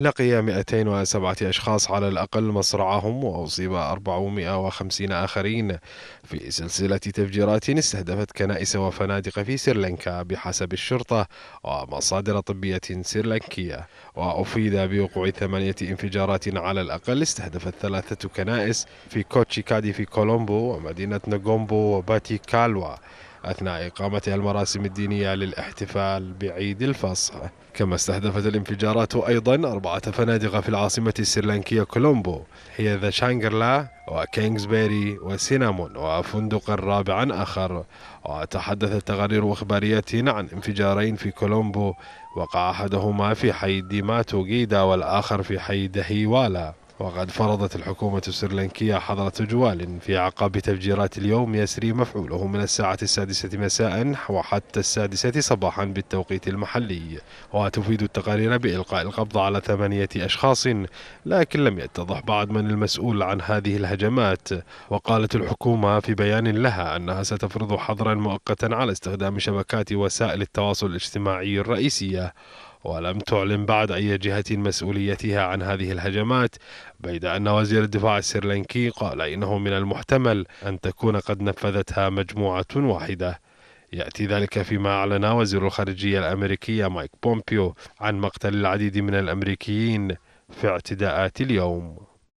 لقي 207 أشخاص على الأقل مصرعهم وأصيب 450 آخرين في سلسلة تفجيرات استهدفت كنائس وفنادق في سريلانكا بحسب الشرطة ومصادر طبية سريلانكية وأفيد بوقوع ثمانية انفجارات على الأقل استهدفت ثلاثة كنائس في كوتشيكادي في كولومبو ومدينة نغومبو وباتي كالوا أثناء إقامتها المراسم الدينية للاحتفال بعيد الفصح كما استهدفت الانفجارات أيضا أربعة فنادق في العاصمة السريلانكية كولومبو هي ذا شانغرلا وكينغزبيري وسينامون وفندق رابعا آخر وتحدثت تقارير أخبارية عن انفجارين في كولومبو وقع أحدهما في حي ديماتوغيدا والآخر في حي دهيوالا وقد فرضت الحكومة السريلانكية حظر تجوال في عقاب تفجيرات اليوم يسري مفعوله من الساعة السادسة مساء وحتى السادسة صباحا بالتوقيت المحلي وتفيد التقارير بإلقاء القبض على ثمانية أشخاص لكن لم يتضح بعد من المسؤول عن هذه الهجمات وقالت الحكومة في بيان لها أنها ستفرض حظرا مؤقتا على استخدام شبكات وسائل التواصل الاجتماعي الرئيسية ولم تعلن بعد أي جهة مسؤوليتها عن هذه الهجمات بيد أن وزير الدفاع السريلانكي قال إنه من المحتمل أن تكون قد نفذتها مجموعة واحدة يأتي ذلك فيما أعلن وزير الخارجية الأمريكية مايك بومبيو عن مقتل العديد من الأمريكيين في اعتداءات اليوم